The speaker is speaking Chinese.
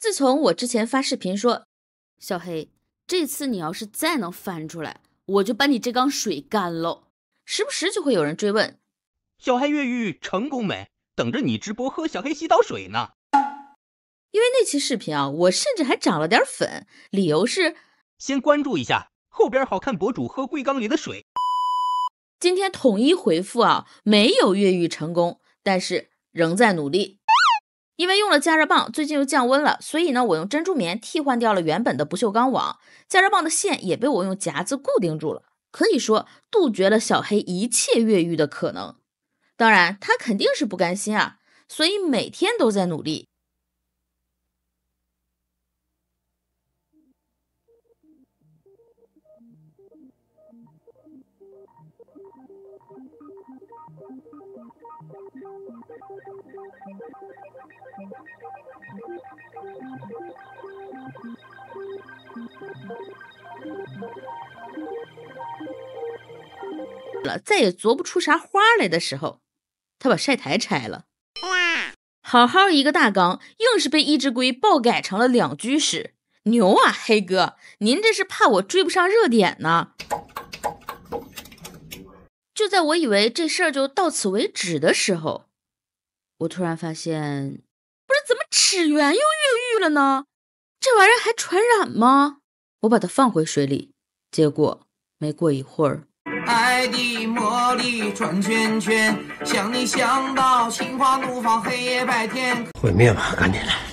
自从我之前发视频说，小黑这次你要是再能翻出来，我就把你这缸水干喽。时不时就会有人追问，小黑越狱成功没？等着你直播喝小黑洗澡水呢。因为那期视频啊，我甚至还涨了点粉，理由是先关注一下，后边好看博主喝贵缸里的水。今天统一回复啊，没有越狱成功，但是仍在努力。因为用了加热棒，最近又降温了，所以呢，我用珍珠棉替换掉了原本的不锈钢网，加热棒的线也被我用夹子固定住了，可以说杜绝了小黑一切越狱的可能。当然，他肯定是不甘心啊，所以每天都在努力。了，再也琢不出啥花来的时候，他把晒台拆了。哇，好好一个大缸，硬是被一只龟爆改成了两居室！牛啊，黑哥，您这是怕我追不上热点呢？就在我以为这事儿就到此为止的时候，我突然发现，不是怎么齿源又越狱了呢？这玩意儿还传染吗？我把它放回水里，结果没过一会儿，毁灭吧，赶紧的。